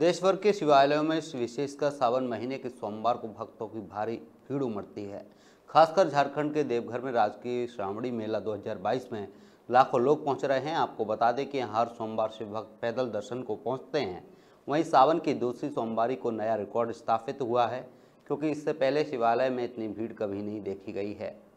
देशभर के शिवालयों में विशेषकर सावन महीने के सोमवार को भक्तों की भारी भीड़ उमड़ती है खासकर झारखंड के देवघर में राजकीय श्रावणी मेला 2022 में लाखों लोग पहुंच रहे हैं आपको बता दें कि हर सोमवार से भक्त पैदल दर्शन को पहुंचते हैं वहीं सावन की दूसरी सोमवारी को नया रिकॉर्ड स्थापित हुआ है क्योंकि इससे पहले शिवालय में इतनी भीड़ कभी नहीं देखी गई है